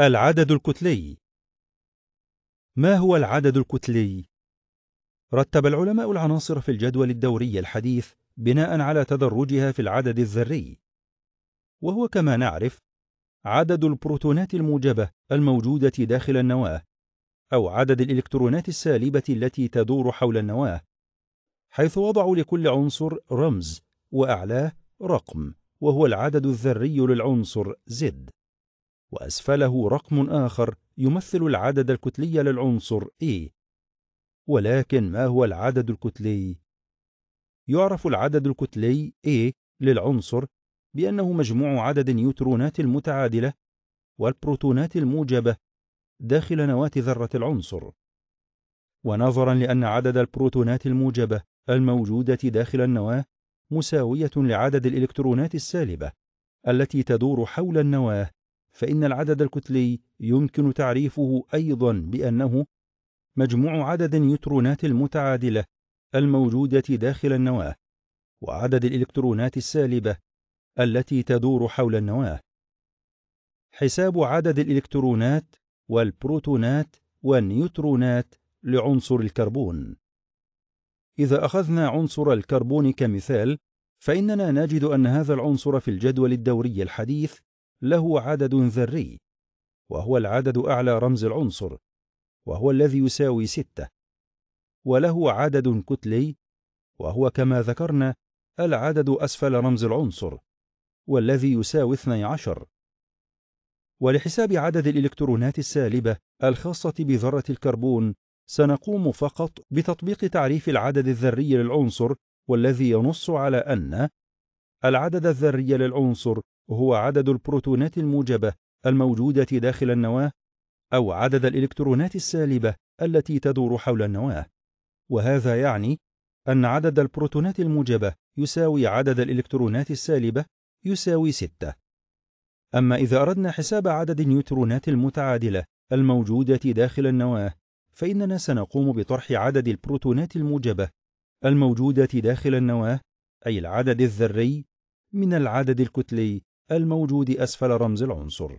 العدد الكتلي ما هو العدد الكتلي؟ رتب العلماء العناصر في الجدول الدوري الحديث بناء على تدرجها في العدد الذري وهو كما نعرف عدد البروتونات الموجبة الموجودة داخل النواة أو عدد الإلكترونات السالبة التي تدور حول النواة حيث وضعوا لكل عنصر رمز وأعلاه رقم وهو العدد الذري للعنصر زد وأسفله رقم آخر يمثل العدد الكتلي للعنصر A ولكن ما هو العدد الكتلي؟ يعرف العدد الكتلي A للعنصر بأنه مجموع عدد النيوترونات المتعادلة والبروتونات الموجبة داخل نواة ذرة العنصر ونظرا لأن عدد البروتونات الموجبة الموجودة داخل النواة مساوية لعدد الإلكترونات السالبة التي تدور حول النواة فإن العدد الكتلي يمكن تعريفه أيضا بأنه مجموع عدد النيوترونات المتعادلة الموجودة داخل النواة وعدد الإلكترونات السالبة التي تدور حول النواة حساب عدد الإلكترونات والبروتونات والنيوترونات لعنصر الكربون إذا أخذنا عنصر الكربون كمثال فإننا نجد أن هذا العنصر في الجدول الدوري الحديث له عدد ذري وهو العدد أعلى رمز العنصر وهو الذي يساوي ستة وله عدد كتلي وهو كما ذكرنا العدد أسفل رمز العنصر والذي يساوي 12 ولحساب عدد الإلكترونات السالبة الخاصة بذرة الكربون سنقوم فقط بتطبيق تعريف العدد الذري للعنصر والذي ينص على أن العدد الذري للعنصر هو عدد البروتونات الموجبة الموجودة داخل النواة أو عدد الإلكترونات السالبة التي تدور حول النواة وهذا يعني أن عدد البروتونات الموجبة يساوي عدد الإلكترونات السالبة يساوي 6 أما إذا أردنا حساب عدد النيوترونات المتعادلة الموجودة داخل النواة فإننا سنقوم بطرح عدد البروتونات الموجبة الموجودة داخل النواة أي العدد الذري من العدد الكتلي الموجود أسفل رمز العنصر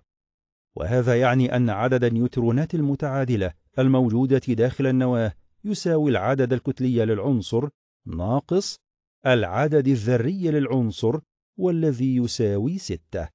وهذا يعني أن عدد النيوترونات المتعادلة الموجودة داخل النواة يساوي العدد الكتلي للعنصر ناقص العدد الذري للعنصر والذي يساوي ستة